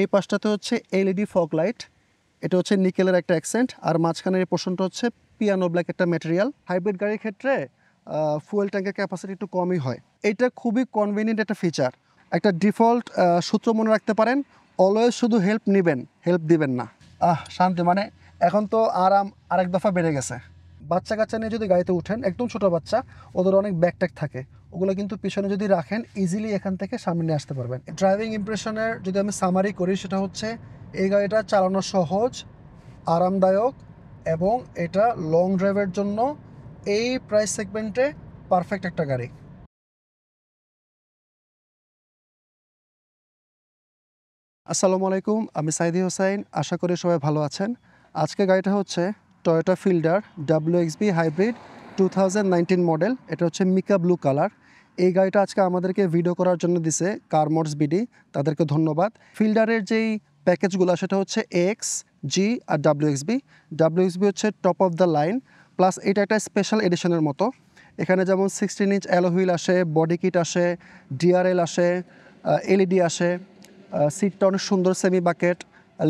এই পাশটাতে হচ্ছে এলইডি ফগ লাইট এটা হচ্ছে নিকেলের একটা অ্যাক্সেন্ট আর মাঝখানের এই পোর্শনটা হচ্ছে পিয়ানো ব্ল্যাক একটা মেটেরিয়াল হাইব্রিড গাড়ির ক্ষেত্রে ফুয়েল ট্যাঙ্কের ক্যাপাসিটি একটু কমই হয় এটা খুবই কনভিনিয়েন্ট একটা ফিচার একটা ডিফল্ট সূত্র মনে রাখতে পারেন অলওয়েজ শুধু হেল্প নেবেন হেল্প দিবেন না আহ শান্তি মানে এখন তো আরাম আরেক দফা বেড়ে গেছে বাচ্চা কাচ্চা নিয়ে যদি গাড়িতে উঠেন একদম ছোটো বাচ্চা ওদের অনেক ব্যাকট্যাক থাকে ওগুলো কিন্তু পিছনে যদি রাখেন ইজিলি এখান থেকে সামনে আসতে পারবেন ড্রাইভিং ইমপ্রেশনের যদি আমি সামারি করি সেটা হচ্ছে এই গাড়িটা চালানো সহজ আরামদায়ক এবং এটা লং ড্রাইভের জন্য এই প্রাইস সেগমেন্টে পারফেক্ট একটা গাড়ি আসসালামু আলাইকুম আমি সাইদি হোসাইন আশা করি সবাই ভালো আছেন আজকে গাড়িটা হচ্ছে Toyota Fielder W B hybrid two model এটা হচ্ছে মিকা ব্লু কালার এই গাড়িটা আজকে আমাদেরকে ভিডিও করার জন্য দিছে কারমোটস বিডি তাদেরকে ধন্যবাদ ফিল্ডারের যেই প্যাকেজগুলো সেটা হচ্ছে এক্স জি আর ডাব্লিউএক্সবি ডাব্লিউএক্সবি হচ্ছে top of the line plus এটা একটা স্পেশাল এডিশনের মতো এখানে যেমন সিক্সটিন ইঞ্চ অ্যালোহুইল আসে বডি কিট আসে ডিআরএল আসে এলইডি e আসে সিটটা অনেক সুন্দর সেমি বাকেট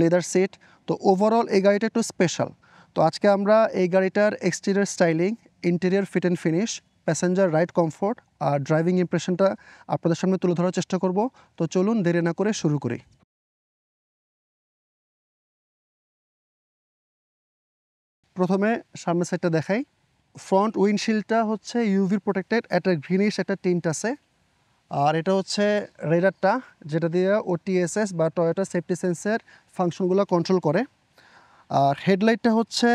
লেদার সিট তো ওভারঅল এই গাড়িটা একটু স্পেশাল তো আজকে আমরা এই গাড়িটার exterior styling interior fit and finish passenger ride comfort আর ড্রাইভিং ইমপ্রেশনটা আপনাদের সামনে তুলে ধরার চেষ্টা করব তো চলুন দেরি না করে শুরু করি প্রথমে সামনের সাইডটা দেখাই ফ্রন্ট উইন্ডশিল্ডটা হচ্ছে ইউভি প্রোটেক্টেড একটা গ্রিনিশ একটা টিন্ট আছে আর এটা হচ্ছে রেডারটা যেটা দিয়ে ওটিএসএস বা টয়োটা সেফটি সেন্সের ফাংশনগুলো কন্ট্রোল করে আর হেডলাইটটা হচ্ছে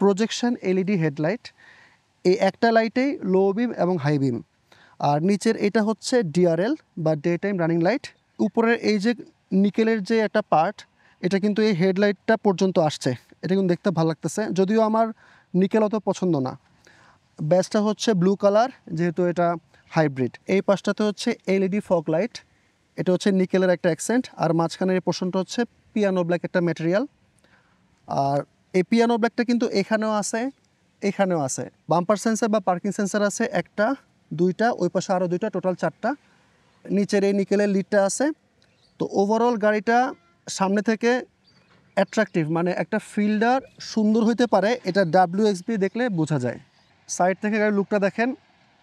প্রজেকশন এলইডি হেডলাইট এই একটা লাইটেই লো বিম এবং হাই বিম আর নিচের এটা হচ্ছে ডিআরএল বা ডে টাইম রানিং লাইট উপরের এই যে নিকেলের যে একটা পার্ট এটা কিন্তু এই হেডলাইটটা পর্যন্ত আসছে এটা কিন্তু দেখতে ভালো লাগতেছে যদিও আমার নিকেল অত পছন্দ না ব্যাচটা হচ্ছে ব্লু কালার যেহেতু এটা হাইব্রিড এই পাশটাতে হচ্ছে এলইডি ফগ লাইট এটা হচ্ছে নিকেলের একটা অ্যাকসেন্ট আর মাঝখানের এই পোর্শনটা হচ্ছে পিয়ানো ব্ল্যাক একটা ম্যাটেরিয়াল আর এই পিয়ানো ব্ল্যাকটা কিন্তু এখানেও আছে এখানেও আছে বাম্পার সেন্সার বা পার্কিং সেন্সার আছে একটা দুইটা ওই পাশে আরও দুইটা টোটাল চারটা নিচের এই নিকেলের লিডটা আছে তো ওভারঅল গাড়িটা সামনে থেকে অ্যাট্রাকটিভ মানে একটা ফিল্ডার সুন্দর হইতে পারে এটা ডাব্লিউ এক্সপি দেখলে বোঝা যায় সাইড থেকে গাড়ির লুকটা দেখেন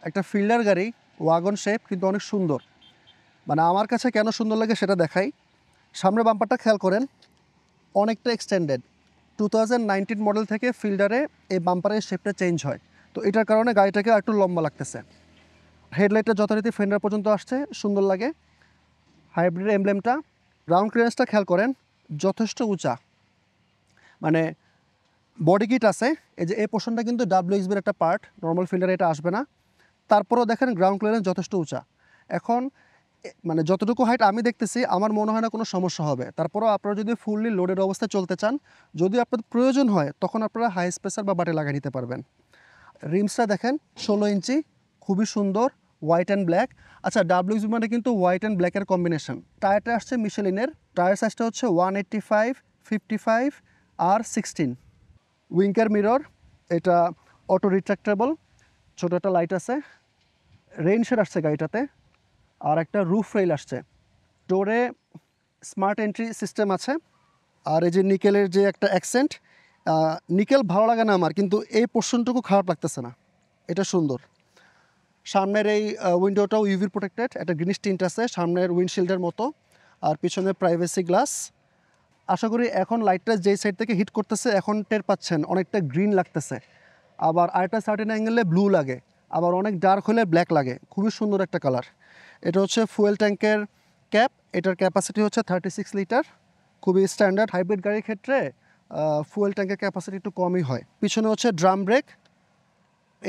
একটা ফিল্ডার গাড়ি ওয়াগন শেপ কিন্তু অনেক সুন্দর মানে আমার কাছে কেন সুন্দর লাগে সেটা দেখাই সামনে বাম্পারটা খেয়াল করেন অনেকটা এক্সটেন্ডেড টু মডেল থেকে ফিল্ডারে এই বাম্পারের শেপটা চেঞ্জ হয় তো এটার কারণে গাড়িটাকে একটু লম্বা লাগতেছে হেডলাইটটা যথারীতি ফেন্ডার পর্যন্ত আসছে সুন্দর লাগে হাইব্রিড এমব্লেমটা গ্রাউন্ড ক্লিয়ারেন্সটা খেয়াল করেন যথেষ্ট উঁচা মানে বডি কিট আছে এই যে এই পোর্শনটা কিন্তু এক্সবির একটা পার্ট নর্মাল ফিল্ডারে এটা আসবে না তারপরেও দেখেন গ্রাউন্ড ক্লিয়ারেন্স যথেষ্ট উঁচা এখন মানে যতটুকু হাইট আমি দেখতেছি আমার মনে হয় না কোনো সমস্যা হবে তারপরও আপনারা যদি ফুললি লোডের অবস্থায় চলতে চান যদি আপনাদের প্রয়োজন হয় তখন আপনারা হাই স্পেসার বা বাটে লাগিয়ে নিতে পারবেন রিমসটা দেখেন ষোলো ইঞ্চি খুবই সুন্দর হোয়াইট অ্যান্ড ব্ল্যাক আচ্ছা জি মানে কিন্তু হোয়াইট অ্যান্ড ব্ল্যাকের কম্বিনেশন টায়ারটা আসছে মিশেলিনের টায়ার সাইজটা হচ্ছে one eighty five fifty five আর সিক্সটিন উইঙ্কার মিরর এটা অটো রিট্রাক্টেবল ছোটো একটা লাইট আছে রেইন শেড আসছে গাড়িটাতে আর একটা রুফ রেল আসছে ডোরে স্মার্ট এন্ট্রি সিস্টেম আছে আর এই যে নিকেলের যে একটা অ্যাকসেন্ট নিকেল ভালো লাগে না আমার কিন্তু এই পোর্শনটুকু খারাপ লাগতেছে না এটা সুন্দর সামনের এই উইন্ডোটাও ইউভি প্রোটেক্টেড একটা গ্রিনিশ টিন্ট আছে সামনের উইন্ডশিল্ডের মতো আর পিছনে প্রাইভেসি গ্লাস আশা করি এখন লাইটটা যেই সাইড থেকে হিট করতেছে এখন টের পাচ্ছেন অনেকটা গ্রিন লাগতেছে আবার আরেকটা সার্টেন অ্যাঙ্গেলে ব্লু লাগে আবার অনেক ডার্ক হলে ব্ল্যাক লাগে খুবই সুন্দর একটা কালার এটা হচ্ছে ফুয়েল ট্যাঙ্কের ক্যাপ এটার ক্যাপাসিটি হচ্ছে থার্টি সিক্স লিটার খুবই স্ট্যান্ডার্ড হাইব্রিড গাড়ির ক্ষেত্রে ফুয়েল ট্যাঙ্কের ক্যাপাসিটি একটু কমই হয় পিছনে হচ্ছে ড্রাম ব্রেক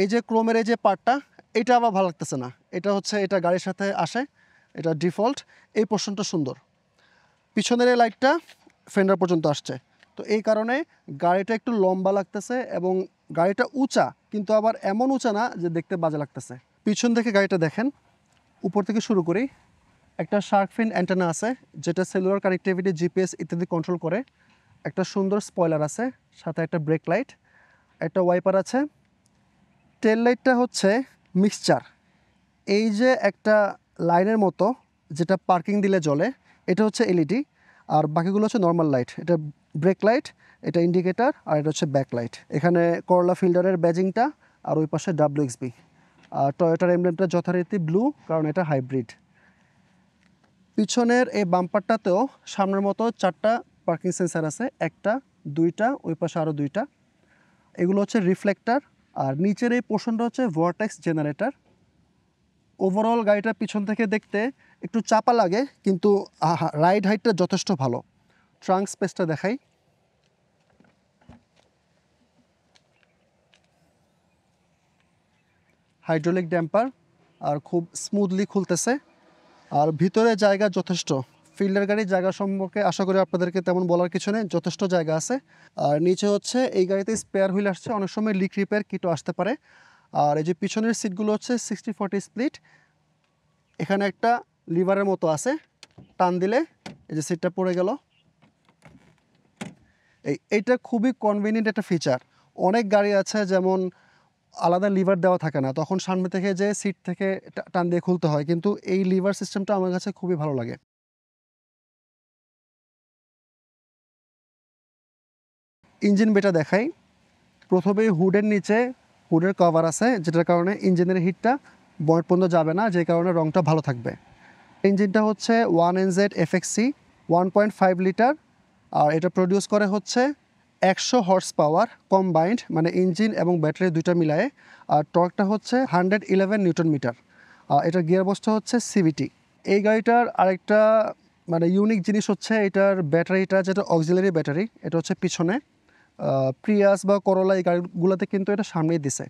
এই যে ক্রোমের এই যে পার্টটা এটা আবার ভালো লাগতেছে না এটা হচ্ছে এটা গাড়ির সাথে আসে এটা ডিফল্ট এই পোর্শনটা সুন্দর পিছনের এই লাইটটা ফেন্ডার পর্যন্ত আসছে তো এই কারণে গাড়িটা একটু লম্বা লাগতেছে এবং গাড়িটা উঁচা কিন্তু আবার এমন উঁচা না যে দেখতে বাজে লাগতেছে পিছন থেকে গাড়িটা দেখেন উপর থেকে শুরু করি একটা শার্ক ফিন অ্যান্টেনা আছে যেটা সেলুলার কানেক্টিভিটি জিপিএস ইত্যাদি কন্ট্রোল করে একটা সুন্দর স্পয়লার আছে সাথে একটা ব্রেক লাইট একটা ওয়াইপার আছে টেল লাইটটা হচ্ছে মিক্সচার এই যে একটা লাইনের মতো যেটা পার্কিং দিলে জ্বলে এটা হচ্ছে এলইডি e আর বাকিগুলো হচ্ছে নর্মাল লাইট এটা ব্রেক লাইট এটা ইন্ডিকেটার আর এটা হচ্ছে ব্যাক লাইট এখানে করলা ফিল্ডারের ব্যাজিংটা আর ওই পাশে ডাব্লিউএক্সবি টয়োটার এমব্লেমটা যথারীতি ব্লু কারণ এটা হাইব্রিড পিছনের এই বাম্পারটাতেও সামনের মতো চারটা পার্কিং সেন্সার আছে একটা দুইটা ওই পাশে আরও দুইটা এগুলো হচ্ছে রিফ্লেক্টার আর নিচের এই পোর্শনটা হচ্ছে ভোয়ারটেক্স জেনারেটার ওভারঅল গাড়িটা পিছন থেকে দেখতে একটু চাপা লাগে কিন্তু রাইড হাইটটা যথেষ্ট ভালো ট্রাঙ্ক স্পেসটা দেখাই হাইড্রোলিক ড্যাম্পার আর খুব স্মুথলি খুলতেছে আর ভিতরে জায়গা যথেষ্ট ফিল্ডার গাড়ির জায়গা সম্পর্কে আশা করি আপনাদেরকে তেমন বলার কিছু নেই যথেষ্ট জায়গা আছে আর নিচে হচ্ছে এই গাড়িতে স্পেয়ার হুইল আসছে অনেক সময় লিক রিপেয়ার কিটও আসতে পারে আর এই যে পিছনের সিটগুলো হচ্ছে সিক্সটি ফোরটি স্প্লিট এখানে একটা লিভারের মতো আছে টান দিলে এই যে সিটটা পড়ে গেল এই এটা খুবই কনভিনিয়েন্ট একটা ফিচার অনেক গাড়ি আছে যেমন আলাদা লিভার দেওয়া থাকে না তখন সামনে থেকে যে সিট থেকে টান দিয়ে খুলতে হয় কিন্তু এই লিভার সিস্টেমটা আমার কাছে খুবই ভালো লাগে ইঞ্জিন বেটা দেখাই প্রথমেই হুডের নিচে হুডের কভার আছে যেটার কারণে ইঞ্জিনের হিটটা বয়ট পর্যন্ত যাবে না যে কারণে রংটা ভালো থাকবে ইঞ্জিনটা হচ্ছে one N Z F XE one point five litre আর এটা প্রডিউস করে হচ্ছে একশো হর্স পাওয়ার কম্বাইন্ড মানে ইঞ্জিন এবং ব্যাটারি দুইটা মিলায়ে আর টর্কটা হচ্ছে হান্ড্রেড ইলেভেন নিউটন মিটার আর এটার গিয়ারবক্সটা হচ্ছে সিভিটি এই গাড়িটার আরেকটা মানে ইউনিক জিনিস হচ্ছে এটার ব্যাটারিটা যেটা অক্সিলারি ব্যাটারি এটা হচ্ছে পিছনে প্রিয়াস বা করোলা এই গাড়িগুলোতে কিন্তু এটা সামনেই দিছে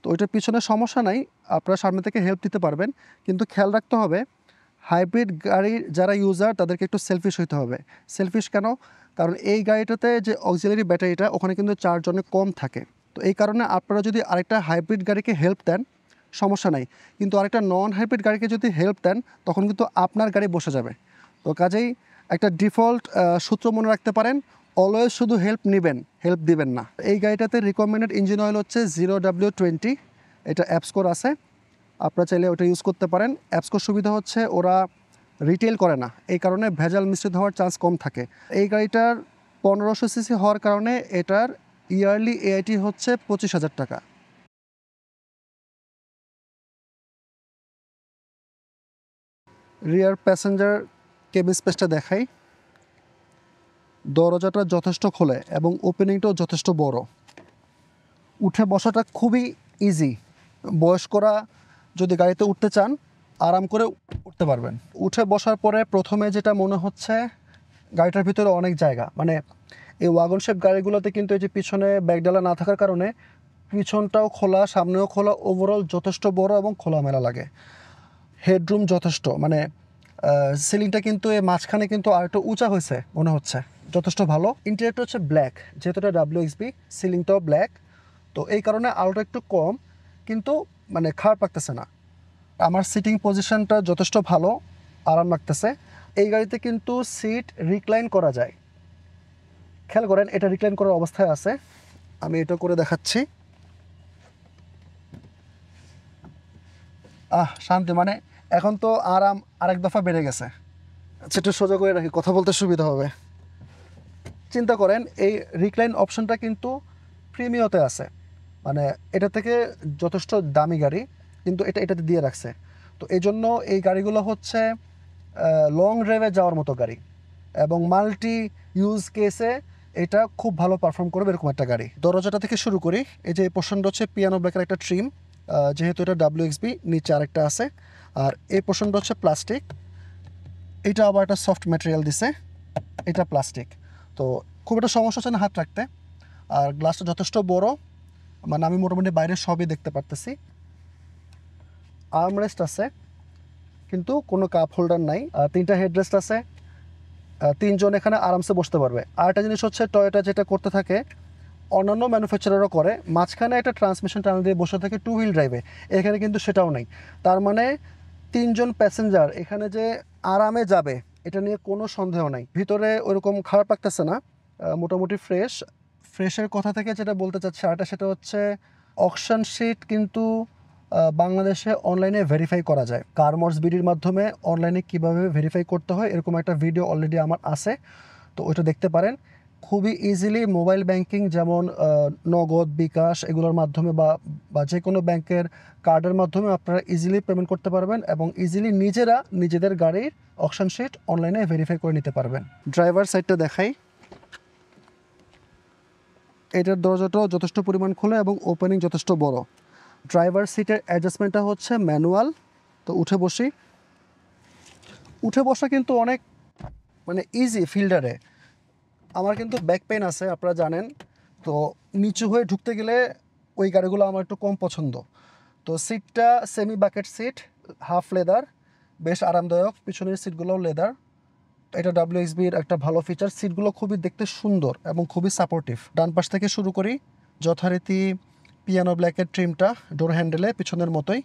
তো ওইটার পিছনে সমস্যা নাই আপনারা সামনে থেকে হেল্প দিতে পারবেন কিন্তু খেয়াল রাখতে হবে হাইব্রিড গাড়ির যারা ইউজার তাদেরকে একটু সেলফিশ হইতে হবে সেলফিশ কেন কারণ এই গাড়িটাতে যে অক্সিলারি ব্যাটারিটা ওখানে কিন্তু চার্জ অনেক কম থাকে তো এই কারণে আপনারা যদি আরেকটা হাইব্রিড গাড়িকে হেল্প দেন সমস্যা নাই কিন্তু আরেকটা নন হাইব্রিড গাড়িকে যদি হেল্প দেন তখন কিন্তু আপনার গাড়ি বসে যাবে তো কাজেই একটা ডিফল্ট সূত্র মনে রাখতে পারেন অলওয়েজ শুধু হেল্প নেবেন হেল্প দিবেন না এই গাড়িটাতে রিকমেন্ডেড ইঞ্জিন অয়েল হচ্ছে জিরো ডাব্লিউ টোয়েন্টি এটা অ্যাপস্কোর আছে আপনারা চাইলে ওটা ইউজ করতে পারেন অ্যাপস্কোর সুবিধা হচ্ছে ওরা রিটেল করে না এই কারণে ভেজাল মিশ্রিত হওয়ার চান্স কম থাকে এই গাড়িটার পনেরোশো সিসি হওয়ার কারণে এটার ইয়ারলি এআইটি হচ্ছে পঁচিশ হাজার টাকা রিয়ার প্যাসেঞ্জার কেবিন স্পেসটা দেখাই দরজাটা যথেষ্ট খোলে এবং ওপেনিংটাও যথেষ্ট বড় উঠে বসাটা খুবই ইজি বয়স্করা যদি গাড়িতে উঠতে চান আরাম করে উঠতে পারবেন উঠে বসার পরে প্রথমে যেটা মনে হচ্ছে গাড়িটার ভিতরে অনেক জায়গা মানে এই ওয়াগন শেপ গাড়িগুলোতে কিন্তু এই যে পিছনে ব্যাগডালা না থাকার কারণে পিছনটাও খোলা সামনেও খোলা ওভারঅল যথেষ্ট বড় এবং খোলামেলা লাগে হেডরুম যথেষ্ট মানে সিলিংটা কিন্তু এর মাঝখানে কিন্তু আর একটু উঁচা হয়েছে মনে হচ্ছে যথেষ্ট ভালো ইন্টারিয়ারটা হচ্ছে ব্ল্যাক যেহেতু এটা ডাব্লিউ এক্সবি সিলিংটাও ব্ল্যাক তো এই কারণে আলোটা একটু কম কিন্তু মানে খারাপ পাকতেছে না আমার সিটিং পজিশনটা যথেষ্ট ভালো আরাম লাগতেছে এই গাড়িতে কিন্তু সিট রিক্লাইন করা যায় খেয়াল করেন এটা রিক্লাইন করার অবস্থায় আছে আমি এটা করে দেখাচ্ছি আহ শান্তি মানে এখন তো আরাম আরেক দফা বেড়ে গেছে সেটা আচ্ছা, সোজা করে রাখি কথা বলতে সুবিধা হবে চিন্তা করেন এই রিক্লাইন অপশনটা কিন্তু প্রিমিয়তে আছে মানে এটা থেকে যথেষ্ট দামি গাড়ি কিন্তু এটা এটাতে দিয়ে রাখছে তো এই জন্য এই গাড়িগুলো হচ্ছে লং ড্রাইভে যাওয়ার মতো গাড়ি এবং মাল্টি ইউজ কেসে এটা খুব ভালো পারফর্ম করবে এরকম একটা গাড়ি দরজাটা থেকে শুরু করি এই যে পোর্শনটা হচ্ছে পিয়ানো ব্ল্যাকের একটা ট্রিম যেহেতু এটা ডাব্লিউ এক্সবি নিচে আরেকটা আছে আর এই পোর্শনটা হচ্ছে প্লাস্টিক এটা আবার একটা সফট ম্যাটেরিয়াল দিছে এটা প্লাস্টিক তো খুব একটা সমস্যা হচ্ছে না হাত রাখতে আর গ্লাসটা যথেষ্ট বড় মানে আমি মোটামুটি বাইরে সবই দেখতে পারতেছি আর্মরেস্ট আছে কিন্তু কোনো কাপ হোল্ডার নাই আর তিনটা হেডরেস্ট আছে তিনজন এখানে আরামসে বসতে পারবে আর একটা জিনিস হচ্ছে টয়োটা যেটা করতে থাকে অন্যান্য ম্যানুফ্যাকচারারও করে মাঝখানে একটা ট্রান্সমিশন টানেল দিয়ে বসে থাকে টু হুইল ড্রাইভে এখানে কিন্তু সেটাও নেই তার মানে তিনজন প্যাসেঞ্জার এখানে যে আরামে যাবে এটা নিয়ে কোনো সন্দেহ নাই ভিতরে ওরকম খারাপ লাগতেছে না মোটামুটি ফ্রেশ ফ্রেশের কথা থেকে যেটা বলতে চাচ্ছি আরেকটা সেটা হচ্ছে অকশন শিট কিন্তু বাংলাদেশে অনলাইনে ভেরিফাই করা যায় কারমর্স বিডির মাধ্যমে অনলাইনে কিভাবে ভেরিফাই করতে হয় এরকম একটা ভিডিও অলরেডি আমার আছে তো ওইটা দেখতে পারেন খুবই ইজিলি মোবাইল ব্যাংকিং যেমন নগদ বিকাশ এগুলোর মাধ্যমে বা বা যে কোনো ব্যাংকের কার্ডের মাধ্যমে আপনারা ইজিলি পেমেন্ট করতে পারবেন এবং ইজিলি নিজেরা নিজেদের গাড়ির অকশন শিট অনলাইনে ভেরিফাই করে নিতে পারবেন ড্রাইভার সাইডটা দেখাই এটার দরজাটাও যথেষ্ট পরিমাণ খোলা এবং ওপেনিং যথেষ্ট বড় ড্রাইভার সিটের অ্যাডজাস্টমেন্টটা হচ্ছে ম্যানুয়াল তো উঠে বসি উঠে বসা কিন্তু অনেক মানে ইজি ফিল্ডারে আমার কিন্তু ব্যাক পেন আছে আপনারা জানেন তো নিচু হয়ে ঢুকতে গেলে ওই গাড়িগুলো আমার একটু কম পছন্দ তো সিটটা semi bucket seat half leather বেশ আরামদায়ক পিছনের সিটগুলোও লেদার এটা ডাব্লিউএসবির একটা ভালো ফিচার সিটগুলো খুবই দেখতে সুন্দর এবং খুবই সাপোর্টিভ ডান পাশ থেকে শুরু করি যথারীতি পিয়ানো ব্ল্যাকের ট্রিমটা ডোর হ্যান্ডেলে পিছনের মতোই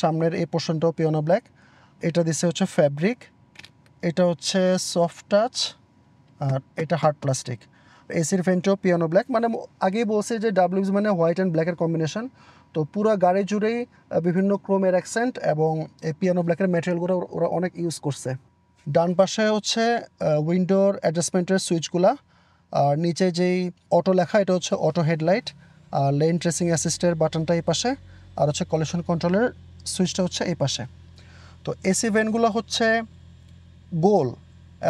সামনের এই পোর্শনটাও পিয়ানো ব্ল্যাক এটা দিছে হচ্ছে ফ্যাব্রিক এটা হচ্ছে সফট টাচ আর এটা হার্ড প্লাস্টিক এসির ফ্যানটাও পিয়ানো ব্ল্যাক মানে আগেই বলছে যে ডাব্লিউজ মানে হোয়াইট অ্যান্ড ব্ল্যাকের কম্বিনেশন তো পুরো গাড়ি জুড়েই বিভিন্ন ক্রোমের অ্যাকসেন্ট এবং এই পিয়ানো ব্ল্যাকের ম্যাটেরিয়ালগুলো ওরা অনেক ইউজ করছে ডান পাশে হচ্ছে উইন্ডোর অ্যাডজাস্টমেন্টের সুইচগুলা আর নিচে যেই অটো লেখা এটা হচ্ছে অটো হেডলাইট আর লেন ট্রেসিং অ্যাসিস্টের বাটনটা এই পাশে আর হচ্ছে কলিশন কন্ট্রোলের সুইচটা হচ্ছে এই পাশে তো এসি ভ্যানগুলো হচ্ছে গোল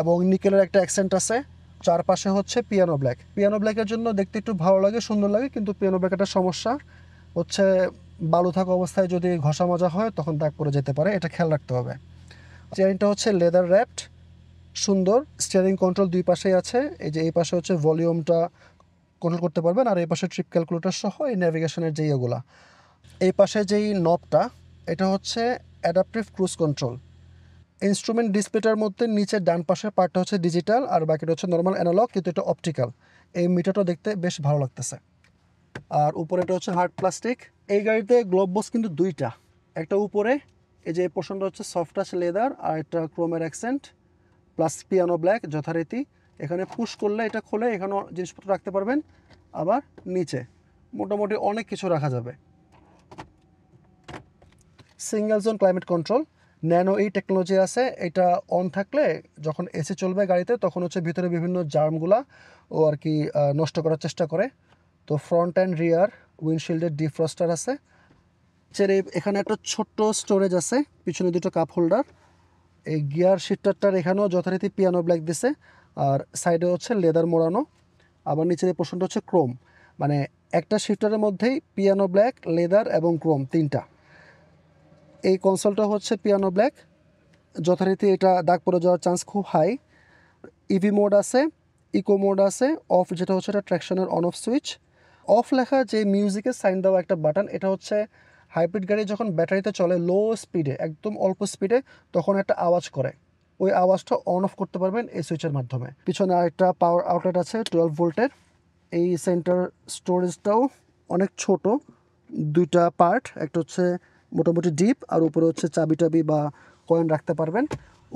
এবং নিকেলের একটা অ্যাক্সেন্ট আছে চারপাশে হচ্ছে পিয়ানো ব্ল্যাক পিয়ানো ব্ল্যাকের জন্য দেখতে একটু ভালো লাগে সুন্দর লাগে কিন্তু পিয়ানো ব্ল্যাক একটা সমস্যা হচ্ছে বালু থাকা অবস্থায় যদি ঘষা মাজা হয় তখন দাগ পরে যেতে পারে এটা খেয়াল রাখতে হবে চেয়ারিংটা হচ্ছে লেদার র্যাপড সুন্দর স্টিয়ারিং কন্ট্রোল দুই পাশেই আছে এই যে এই পাশে হচ্ছে ভলিউমটা কন্ট্রোল করতে পারবেন আর এই পাশে ট্রিপ ক্যালকুলেটর সহ এই ন্যাভিগেশনের যে ইয়েগুলা এই পাশে যেই নবটা এটা হচ্ছে অ্যাডাপটিভ ক্রুজ কন্ট্রোল ইনস্ট্রুমেন্ট ডিসপ্লেটার মধ্যে নিচে ডান পাশের পার্টটা হচ্ছে ডিজিটাল আর বাকিটা হচ্ছে নর্মাল অ্যানালগ কিন্তু এটা অপটিক্যাল এই মিটারটা দেখতে বেশ ভালো লাগতেছে আর উপরে এটা হচ্ছে হার্ড প্লাস্টিক এই গাড়িতে গ্লোভ বক্স কিন্তু দুইটা একটা উপরে এই যে এই পোর্শনটা হচ্ছে সফট টাচ লেদার আর একটা ক্রোমের অ্যাকসেন্ট প্লাস পিয়ানো ব্ল্যাক যথারীতি এখানে পুশ করলে এটা খোলে এখানে জিনিসপত্র রাখতে পারবেন আবার নিচে মোটামুটি অনেক কিছু রাখা যাবে single zone climate control nano এই টেকনোলজি আছে এটা অন থাকলে যখন এসে চলবে গাড়িতে তখন হচ্ছে ভিতরে বিভিন্ন জার্মগুলা ও আর কি নষ্ট করার চেষ্টা করে তো ফ্রন্ট অ্যান্ড রিয়ার উইন্ডশিল্ডের ডিফ্রস্টার আছে চেরে এখানে একটা ছোট্ট স্টোরেজ আছে পিছনে দুটো কাপ হোল্ডার এই গিয়ার শিফটারটার এখানেও যথারীতি পিয়ানো ব্ল্যাক দিছে আর সাইডে হচ্ছে লেদার মোড়ানো আবার নিচের এই পোর্শনটা হচ্ছে ক্রোম মানে একটা শিফটারের মধ্যেই পিয়ানো ব্ল্যাক লেদার এবং ক্রোম তিনটা এই কনসোলটা হচ্ছে পিয়ানো ব্ল্যাক যথারীতি এটা দাগ পড়ে যাওয়ার চান্স খুব হাই ইভি মোড আছে ইকো মোড আছে অফ যেটা হচ্ছে এটা ট্র্যাকশনের অন অফ সুইচ অফ লেখা যে মিউজিকের সাইন দেওয়া একটা বাটন এটা হচ্ছে হাইব্রিড গাড়ি যখন ব্যাটারিতে চলে লো স্পিডে একদম অল্প স্পিডে তখন একটা আওয়াজ করে ওই আওয়াজটা অন অফ করতে পারবেন এই সুইচের মাধ্যমে পিছনে আরেকটা পাওয়ার আউটলেট আছে টুয়েলভ ভোল্টের এই সেন্টার স্টোরেজটাও অনেক ছোট দুইটা পার্ট একটা হচ্ছে মোটামুটি ডিপ আর উপরে হচ্ছে চাবি টাবি বা কয়েন রাখতে পারবেন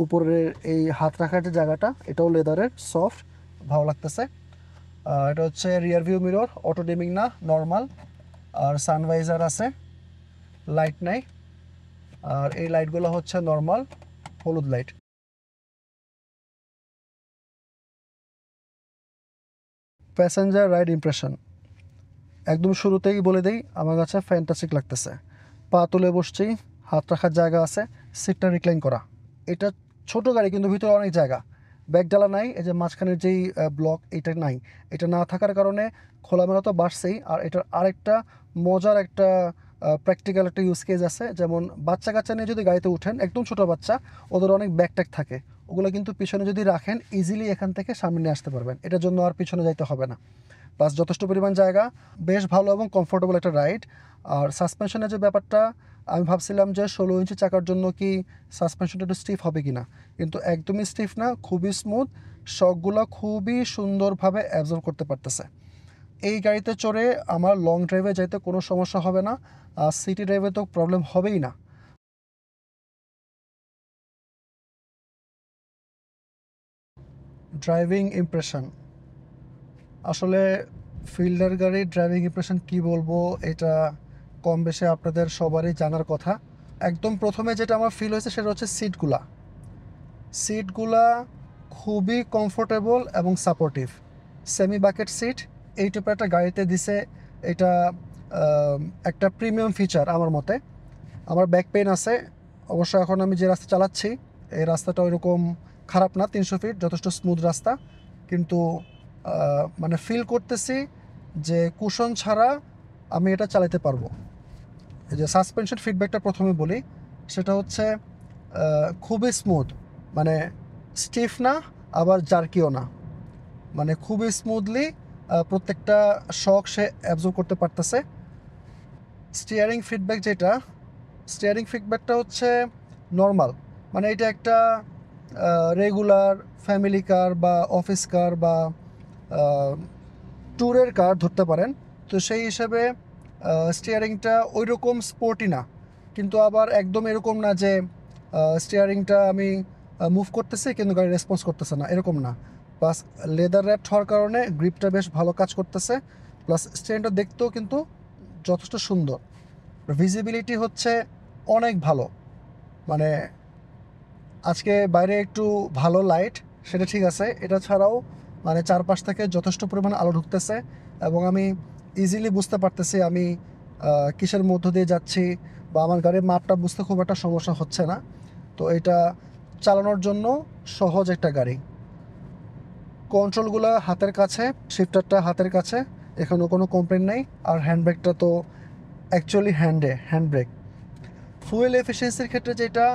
উপরের এই হাত রাখার যে জায়গাটা এটাও লেদারের সফট ভালো লাগতেছে এটা হচ্ছে rear view mirror auto dimming না নর্মাল আর সানভাইজার আছে লাইট নাই আর এই লাইটগুলো হচ্ছে নর্মাল হলুদ লাইট প্যাসেঞ্জার রাইড ইমপ্রেশন একদম শুরুতেই বলে দিই আমার কাছে ফ্যান্টাসিক লাগতেছে পা তুলে বসছি হাত রাখার জায়গা আছে সিটটা রিক্লাইন করা এটা ছোট গাড়ি কিন্তু ভিতরে অনেক জায়গা ব্যাগ জ্বালা নাই এই যে মাঝখানের যেই ব্লক এটা নাই এটা না থাকার কারণে খোলামেলা তো বাড়ছেই আর এটার আরেকটা মজার একটা প্র্যাকটিক্যাল একটা ইউজ কেজ আছে যেমন বাচ্চা কাচ্চা নিয়ে যদি গাড়িতে উঠেন একদম ছোটো বাচ্চা ওদের অনেক ব্যাগ ট্যাগ থাকে ওগুলো কিন্তু পিছনে যদি রাখেন ইজিলি এখান থেকে সামনে নিয়ে আসতে পারবেন এটার জন্য আর পিছনে যাইতে হবে না প্লাস যথেষ্ট পরিমাণ জায়গা বেশ ভালো এবং কমফোর্টেবল একটা রাইড আর সাসপেনশনের যে ব্যাপারটা আমি ভাবছিলাম যে ষোলো ইঞ্চি চাকার জন্য কি সাসপেনশনটা একটু স্টিফ হবে কি না কিন্তু একদমই স্টিফ না খুবই স্মুথ শকগুলো খুবই সুন্দরভাবে অ্যাবজর্ব করতে পারতেছে এই গাড়িতে চড়ে আমার লং ড্রাইভে যাইতে কোনো সমস্যা হবে না আর সিটি ড্রাইভে তো প্রবলেম হবেই না ড্রাইভিং ইমপ্রেশন আসলে ফিল্ডার গাড়ির ড্রাইভিং ইমপ্রেশন কি বলবো এটা কম বেশি আপনাদের সবারই জানার কথা একদম প্রথমে যেটা আমার ফিল হয়েছে সেটা হচ্ছে সিটগুলা সিটগুলা খুবই কমফোর্টেবল এবং সাপোর্টিভ সেমি বাকেট সিট এই টাইপের একটা গাড়িতে দিছে এটা একটা প্রিমিয়াম ফিচার আমার মতে আমার ব্যাক পেন আছে অবশ্য এখন আমি যে রাস্তা চালাচ্ছি এই রাস্তাটা ওইরকম খারাপ না তিনশো ফিট যথেষ্ট স্মুথ রাস্তা কিন্তু মানে ফিল করতেছি যে কুশন ছাড়া আমি এটা চালাতে পারবো যে সাসপেনশন ফিডব্যাকটা প্রথমে বলি সেটা হচ্ছে খুবই স্মুথ মানে স্টিফ না আবার জার্কিও না মানে খুবই স্মুথলি প্রত্যেকটা শখ সে অ্যাবজর্ব করতে পারতেছে স্টিয়ারিং ফিডব্যাক যেটা স্টিয়ারিং ফিডব্যাকটা হচ্ছে নর্মাল মানে এটা একটা রেগুলার ফ্যামিলি কার বা অফিস কার বা ট্যুরের কার ধরতে পারেন তো সেই হিসাবে স্টিয়ারিংটা ওই রকম স্পোর্টই না কিন্তু আবার একদম এরকম না যে স্টিয়ারিংটা আমি মুভ করতেছি কিন্তু গাড়ি রেসপন্স করতেছে না এরকম না প্লাস লেদার র্যাপ হওয়ার কারণে গ্রিপটা বেশ ভালো কাজ করতেছে প্লাস স্টিয়ারিংটা দেখতেও কিন্তু যথেষ্ট সুন্দর ভিজিবিলিটি হচ্ছে অনেক ভালো মানে আজকে বাইরে একটু ভালো লাইট সেটা ঠিক আছে এটা ছাড়াও মানে চারপাশ থেকে যথেষ্ট পরিমাণ আলো ঢুকতেছে এবং আমি ইজিলি বুঝতে পারতেছি আমি কিসের মধ্য দিয়ে যাচ্ছি বা আমার গাড়ির মাপটা বুঝতে খুব একটা সমস্যা হচ্ছে না তো এটা চালানোর জন্য সহজ একটা গাড়ি কন্ট্রোলগুলো হাতের কাছে শিফটারটা হাতের কাছে এখনও কোনো কমপ্লেন নেই আর হ্যান্ডব্রেকটা তো অ্যাকচুয়ালি হ্যান্ডে হ্যান্ড ফুয়েল এফিসিয়েন্সির ক্ষেত্রে যেটা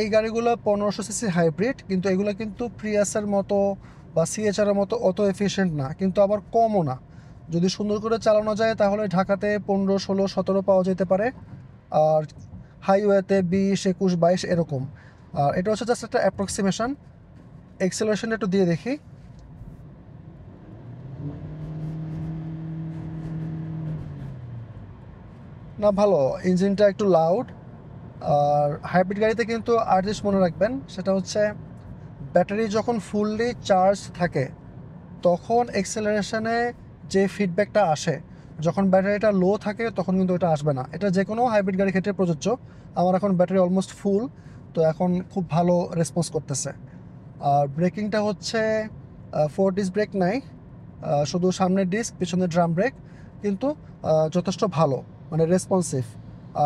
এই গাড়িগুলো পনেরোশো সিসি হাইব্রিড কিন্তু এগুলো কিন্তু প্রিয়াসের মতো বা সিএচআরের মতো অত এফিসিয়েন্ট না কিন্তু আবার কমও না যদি সুন্দর করে চালানো যায় তাহলে ঢাকাতে পনেরো ষোলো সতেরো পাওয়া যেতে পারে আর হাইওয়েতে বিশ একুশ বাইশ এরকম আর এটা হচ্ছে জাস্ট একটা অ্যাপ্রক্সিমেশান এক্সেলারেশনটা একটু দিয়ে দেখি না ভালো ইঞ্জিনটা একটু লাউড আর হাইব্রিড গাড়িতে কিন্তু আর জিনিস মনে রাখবেন সেটা হচ্ছে ব্যাটারি যখন ফুললি চার্জ থাকে তখন এক্সেলারেশনে যে ফিডব্যাকটা আসে যখন ব্যাটারিটা লো থাকে তখন কিন্তু এটা আসবে না এটা যে কোনো হাইব্রিড গাড়ির ক্ষেত্রে প্রযোজ্য আমার এখন ব্যাটারি অলমোস্ট ফুল তো এখন খুব ভালো রেসপন্স করতেছে আর ব্রেকিংটা হচ্ছে ফোর ডিস্ক ব্রেক নাই শুধু সামনের ডিস্ক পিছনের ড্রাম ব্রেক কিন্তু যথেষ্ট ভালো মানে রেসপন্সিভ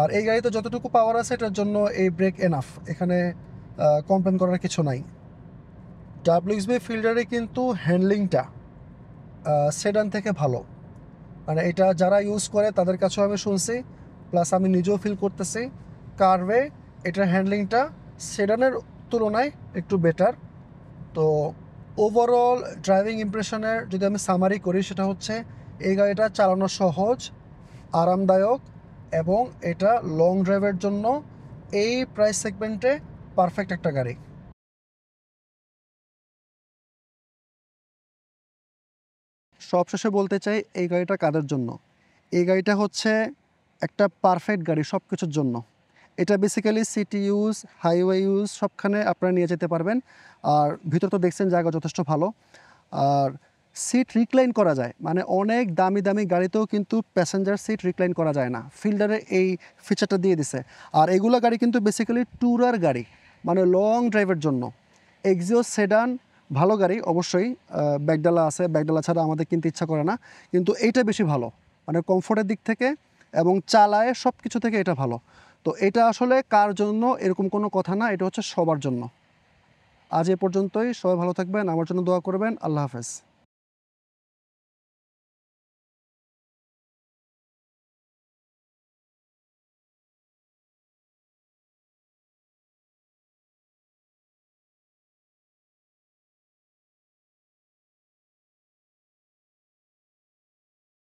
আর এই গাড়িতে যতটুকু পাওয়ার আছে এটার জন্য এই ব্রেক এনাফ এখানে কমপ্লেন করার কিছু নাই ডাব্লিউএসবি ফিল্ডারে কিন্তু হ্যান্ডলিংটা সেডান থেকে ভালো মানে এটা যারা ইউজ করে তাদের কাছেও আমি শুনছি প্লাস আমি নিজেও ফিল করতেছি কারভে এটার হ্যান্ডলিংটা সেডানের তুলনায় একটু বেটার তো ওভারঅল ড্রাইভিং ইমপ্রেশনের যদি আমি সামারি করি সেটা হচ্ছে এই গাড়িটা চালানো সহজ আরামদায়ক এবং এটা লং ড্রাইভের জন্য এই প্রাইস সেগমেন্টে পারফেক্ট একটা গাড়ি সবশেষে বলতে চাই এই গাড়িটা কাদের জন্য এই গাড়িটা হচ্ছে একটা পারফেক্ট গাড়ি সব কিছুর জন্য এটা basically city use highway use সবখানে আপনারা নিয়ে যেতে পারবেন আর ভিতর তো দেখছেন জায়গা যথেষ্ট ভালো আর সিট রিক্লাইন করা যায় মানে অনেক দামি দামি গাড়িতেও কিন্তু প্যাসেঞ্জার সিট রিক্লাইন করা যায় না ফিল্ডারে এই ফিচারটা দিয়ে দিছে আর এগুলো গাড়ি কিন্তু বেসিক্যালি ট্যুরার গাড়ি মানে লং ড্রাইভের জন্য এক্সিও সেডান ভালো গাড়ি অবশ্যই ব্যাগডালা আছে ব্যাগডালা ছাড়া আমাদের কিনতে ইচ্ছা করে না কিন্তু এইটা বেশি ভালো মানে কমফোর্টের দিক থেকে এবং চালায় সব কিছু থেকে এটা ভালো তো এটা আসলে কার জন্য এরকম কোনো কথা না এটা হচ্ছে সবার জন্য আজ এ পর্যন্তই সবাই ভালো থাকবেন আমার জন্য দোয়া করবেন আল্লাহ হাফেজ